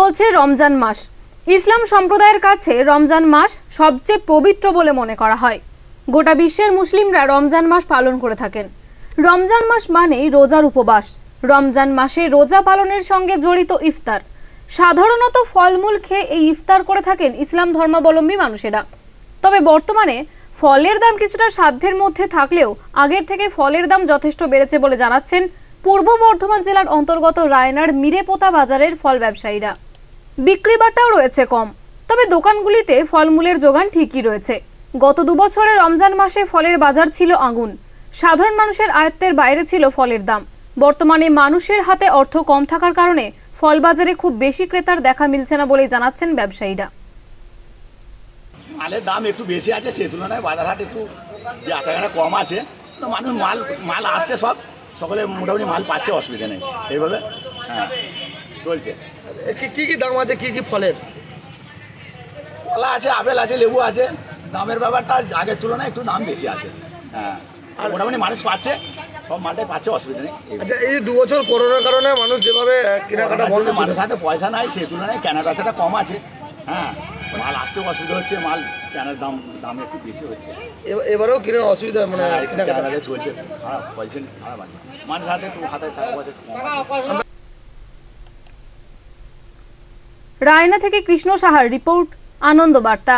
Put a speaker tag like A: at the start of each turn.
A: চলছে রমজান মাস ইসলাম সম্প্রদায়ের কাছে রমজান মাস সবচেয়ে পবিত্র বলে মনে করা হয় গোটা বিশ্বের মুসলিমরা রমজান মাস পালন করে থাকেন রমজান মাস মানেই রোজার উপবাস রমজান মাসে রোজা পালনের সঙ্গে জড়িত ইফতার সাধারণত ফলমূল খেয়ে এই ইফতার করে থাকেন ইসলাম ধর্মাবলম্বী মানুষেরা তবে বর্তমানে ফলের দাম কিছুটা সাধ্যের মধ্যে থাকলেও আগের থেকে ফলের দাম যথেষ্ট বেড়েছে বলে জানাচ্ছেন পূর্ব বর্ধমান জেলার অন্তর্গত রায়নার মিরেপোতা বাজারের ফল ব্যবসায়ীরা বিক্রি বিক্রিবাটাও রয়েছে কম তবে দোকানগুলিতে ফলমূলের যোগান ঠিকই রয়েছে গত দুবছরে রমজান মাসে ফলের বাজার ছিল আগুন সাধারণ মানুষের আয়ত্তের বাইরে ছিল ফলের দাম বর্তমানে মানুষের হাতে অর্থ কম থাকার কারণে ফল বাজারে খুব বেশি ক্রেতার দেখা মিলছে না বলে জানাচ্ছেন ব্যবসায়ীরা
B: মালের দাম একটু বেশি আছে সে তুলনায় বাজারহাট একটু আটাখানা কম আছে তো মানুষ মাল মাল আসছে সব সকলে মোটামুটি মাল পাচ্ছে অসুবিধা নেই এইভাবে হ্যাঁ চলছে কি কি দাম আছে কি কি ফলের কলা আছে আপেল আছে লেবু আছে দামের ব্যাপারটা আগের তুলনায় একটু দাম বেশি আছে হ্যাঁ আর মোটামুটি মানুষ পাচ্ছে সব মালটাই পাচ্ছে অসুবিধা নেই আচ্ছা এই দু বছর করোনার কারণে মানুষ যেভাবে কেনাকাটা বন্ধ মানুষ হাতে পয়সা নাই সেই তুলনায় কেনাকাটাটা কম আছে হ্যাঁ মাল আসতেও অসুবিধা হচ্ছে মাল কেনার দাম দাম একটু বেশি হচ্ছে এবারেও কেনার অসুবিধা মানে হ্যাঁ, কেনাকাটা চলছে খারাপ পয়সা খারাপ আছে মানুষ হাতে একটু হাতে টাকা পয়সা
A: রায়না থেকে কৃষ্ণ সাহার রিপোর্ট আনন্দ বার্তা